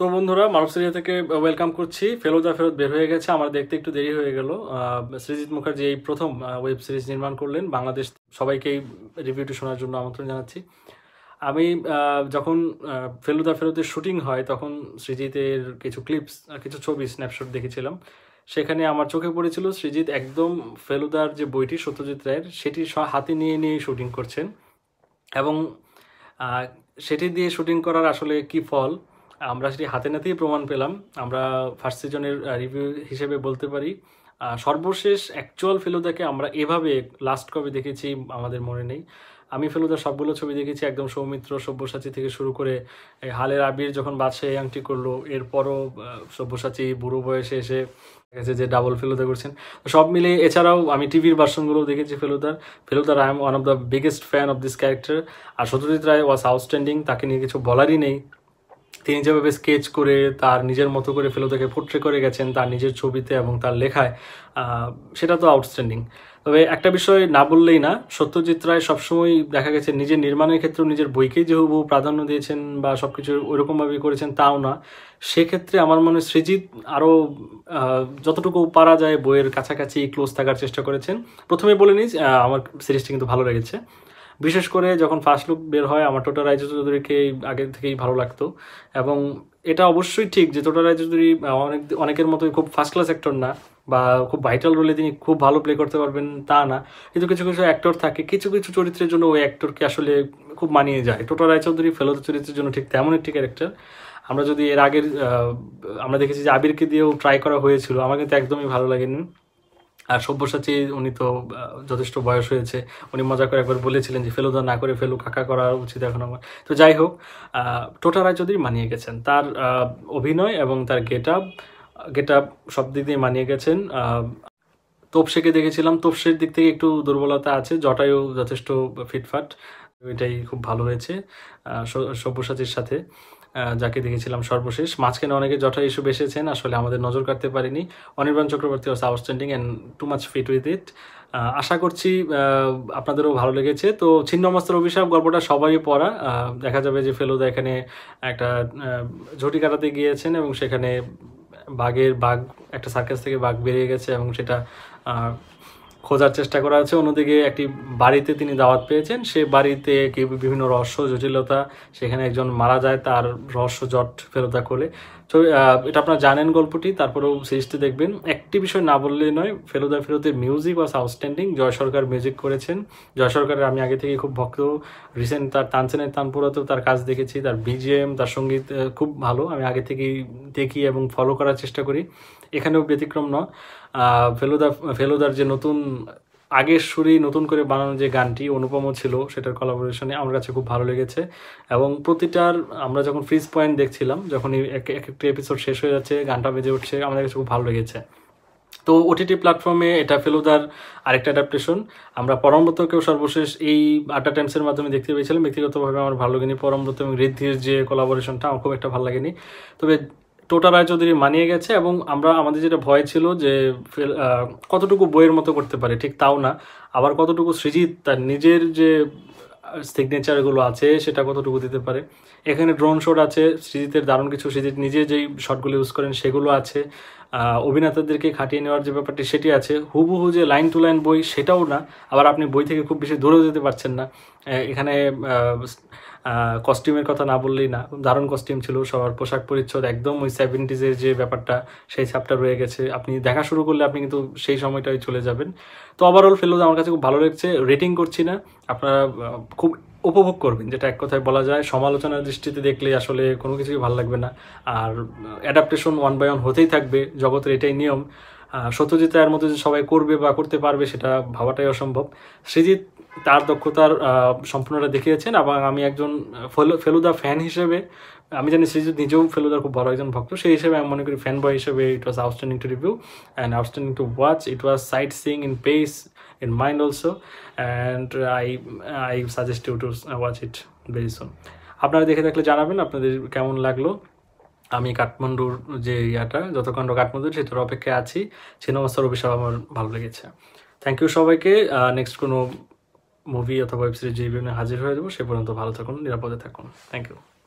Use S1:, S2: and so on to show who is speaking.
S1: তো বন্ধুরা মানব সিরিয়া থেকে ওয়েলকাম করছি ফেলুদা ফেরত বের হয়ে গেছে আমার দেখতে একটু দেরি হয়ে গেল সৃজিৎ মুখার্জি এই প্রথম ওয়েব সিরিজ নির্মাণ করলেন বাংলাদেশ সবাইকে রিভিউটি শোনার জন্য আমন্ত্রণ জানাচ্ছি আমি যখন ফেলুদা ফেরতের শুটিং হয় তখন সৃজিতের কিছু ক্লিপস কিছু ছবি স্ন্যাপশট দেখেছিলাম সেখানে আমার চোখে পড়েছিল সৃজিৎ একদম ফেলুদার যে বইটি সত্যজিৎ রায়ের সেটি হাতে নিয়ে নিয়ে শুটিং করছেন এবং সেটি দিয়ে শুটিং করার আসলে কি ফল আমরা সেটি হাতে নাতেই প্রমাণ পেলাম আমরা ফার্স্ট সিজনের রিভিউ হিসেবে বলতে পারি সর্বশেষ অ্যাকচুয়াল ফেলুদাকে আমরা এভাবে লাস্ট কবে দেখেছি আমাদের মনে নেই আমি ফেলুদার সবগুলো ছবি দেখেছি একদম সৌমিত্র সব্যসাচী থেকে শুরু করে হালের আবির যখন বাদশাহী আংটি করলো এরপরও সব্যসাচী বুড়ো বয়সে এসে গেছে যে ডাবল ফেলুদা করছেন সব মিলে এছাড়াও আমি টিভির ভার্সনগুলোও দেখেছি ফেলুদার ফেলুদার I am one of the biggest fan of this character আর সত্যজিৎ রায় ওয়াজ আউটস্ট্যান্ডিং তাকে নিয়ে কিছু বলারই নেই তিনি যেভাবে স্কেচ করে তার নিজের মতো করে ফেলোদাকে পোট্রে করে গেছেন তার নিজের ছবিতে এবং তার লেখায় সেটা তো আউটস্ট্যান্ডিং তবে একটা বিষয় না বললেই না সত্যজিৎ রায় সবসময় দেখা গেছে নিজের নির্মাণের ক্ষেত্রেও নিজের বইকেই যে প্রাধান্য দিয়েছেন বা সব কিছু ওইরকমভাবে করেছেন তাও না সেক্ষেত্রে আমার মনে সৃজিৎ আরও যতটুকু পারা যায় বইয়ের কাছাকাছি ক্লোজ থাকার চেষ্টা করেছেন প্রথমে বলে নিই আমার সিরিজটি কিন্তু ভালো লেগেছে বিশেষ করে যখন ফার্স্ট লুক বের হয় আমার টোটা রায় চৌধুরীকে আগে থেকেই ভালো লাগতো এবং এটা অবশ্যই ঠিক যে টোটা রায় চৌধুরী অনেক অনেকের মতোই খুব ফার্স্ট ক্লাস অ্যাক্টর না বা খুব ভাইটাল রোলে তিনি খুব ভালো প্লে করতে পারবেন তা না কিন্তু কিছু কিছু অ্যাক্টর থাকে কিছু কিছু চরিত্রের জন্য ওই অ্যাক্টরকে আসলে খুব মানিয়ে যায় টোটা রায়চৌধুরী ফেলত চরিত্রের জন্য ঠিক তেমন একটি ক্যারেক্টার আমরা যদি এর আগের আমরা দেখেছি যে আবিরকে দিয়েও ট্রাই করা হয়েছিল আমার কিন্তু একদমই ভালো লাগেনি আর সব্যসাচী উনি তো যথেষ্ট বয়স হয়েছে উনি মজা করে একবার বলেছিলেন যে ফেলুদা না করে ফেলু কাকা করা উচিত এখন আমার তো যাই হোক টোটা রায়চৌধুরী মানিয়ে গেছেন তার অভিনয় এবং তার গেট আপ গেট আপ সব দিক দিয়ে মানিয়ে গেছেন তোপসেকে দেখেছিলাম তোপসের দিক থেকে একটু দুর্বলতা আছে জটায়ু যথেষ্ট ফিটফাট এটাই খুব ভালো হয়েছে সব্যসাচীর সাথে যাকে দেখেছিলাম সর্বশেষ মাঝখানে অনেকে জঠা ইস্যু বেসেছেন আসলে আমাদের নজর কাটতে পারিনি Anirban Chakraborty was outstanding and too much fit with it আশা করছি আপনাদেরও ভালো লেগেছে তো ছিন্নমস্ত্র অভিশাপ গল্পটা সবাই পড়া দেখা যাবে যে ফেলুদা এখানে একটা ঝটি কাটাতে গিয়েছেন এবং সেখানে বাঘের বাঘ একটা সার্কাস থেকে বাঘ বেরিয়ে গেছে এবং সেটা খোঁজার চেষ্টা করা হচ্ছে অন্যদিকে একটি বাড়িতে তিনি দাওয়াত পেয়েছেন সে বাড়িতে বিভিন্ন রহস্য জটিলতা সেখানে একজন মারা যায় তার রহস্য জট ফেরতা করে তো এটা আপনারা জানেন গল্পটি তারপরেও সিরিজটি দেখবেন একটি বিষয় না বললেই নয় ফেলুদা ফেরোদের music was outstanding Joy Sarkar music করেছেন জয় সরকারের আমি আগে থেকে খুব ভক্ত রিসেন্ট তার তানসেনের তানপুরাতেও তার কাজ দেখেছি তার বিজিএম তার সঙ্গীত খুব ভালো আমি আগে থেকেই দেখি এবং ফলো করার চেষ্টা করি এখানেও ব্যতিক্রম নয় ফেলুদা ফেলুদার যে নতুন আগের সুরেই নতুন করে বানানো যে গানটি অনুপম ছিল সেটার কলাবোরেশনে আমার কাছে খুব ভালো লেগেছে এবং প্রতিটার আমরা যখন ফ্রিজ পয়েন্ট দেখছিলাম যখন এক একটি এপিসোড শেষ হয়ে যাচ্ছে গানটা বেজে উঠছে আমাদের কাছে খুব ভালো লেগেছে তো ওটিটি প্ল্যাটফর্মে এটা ফেলুদার আরেকটা অ্যাডাপ্টেশন আমরা পরমব্রতকেও সর্বশেষ এই আটা টাইমসের মাধ্যমে দেখতে পেয়েছিলাম ব্যক্তিগতভাবে আমার ভালো লাগেনি পরমব্রত এবং ঋদ্ধির যে কোলাবোরেশনটা আমার খুব একটা ভালো লাগেনি তবে টোটা রায়চৌধুরী মানিয়ে গেছে এবং আমরা আমাদের যেটা ভয় ছিল যে কতটুকু বইয়ের মতো করতে পারে ঠিক তাও না আবার কতটুকু সৃজিত তার নিজের যে সিগনেচারগুলো আছে সেটা কতটুকু দিতে পারে এখানে ড্রোন শট আছে সৃজিতের দারুণ কিছু সৃজিত নিজে যেই শটগুলো ইউজ করেন সেগুলো আছে অভিনেতাদেরকে খাটিয়ে নেওয়ার যে ব্যাপারটি সেটি আছে হুবহু যে লাইন টু লাইন বই সেটাও না আবার আপনি বই থেকে খুব বেশি দূরেও যেতে পারছেন না এখানে কস্টিউমের কথা না বললেই না দারুণ কস্টিউম ছিল সবার পোশাক পরিচ্ছদ একদম ওই সেভেন্টিজের যে ব্যাপারটা সেই ছাপটা রয়ে গেছে আপনি দেখা শুরু করলে আপনি কিন্তু সেই সময়টাই চলে যাবেন তো ওভারঅল ফেলো আমার কাছে খুব ভালো লেগেছে রেটিং করছি না আপনারা খুব উপভোগ করবেন যেটা এক কথায় বলা যায় সমালোচনার দৃষ্টিতে দেখলে আসলে কোনো কিছুই ভালো লাগবে না আর অ্যাডাপ্টেশন ওয়ান বাই ওয়ান হতেই থাকবে জগতের এটাই নিয়ম সত্যজিৎ রায়ের মতো যে সবাই করবে বা করতে পারবে সেটা ভাবাটাই অসম্ভব সৃজিৎ তার দক্ষতার সম্পূর্ণটা দেখিয়েছেন এবং আমি একজন ফেলুদা ফ্যান হিসেবে আমি জানি সৃজিৎ নিজেও ফেলুদার খুব বড় একজন ভক্ত সেই হিসেবে আমি মনে করি ফ্যান বয় হিসেবে it was outstanding to review and outstanding to watch it was sight sing in pace in mind also and I I suggest you to watch it very soon আপনারা দেখে থাকলে জানাবেন আপনাদের কেমন লাগলো আমি কাঠমান্ডুর যে ইয়াটা যতক্ষণ কাঠমান্ডুর সেটার অপেক্ষায় আছি সিনেমাস্তার অভিশাপ আমার ভালো লেগেছে থ্যাংক ইউ সবাইকে নেক্সট কোনো মুভি অথবা ওয়েব সিরিজ যে হাজির হয়ে যাবো সে পর্যন্ত ভালো থাকুন নিরাপদে থাকুন থ্যাংক ইউ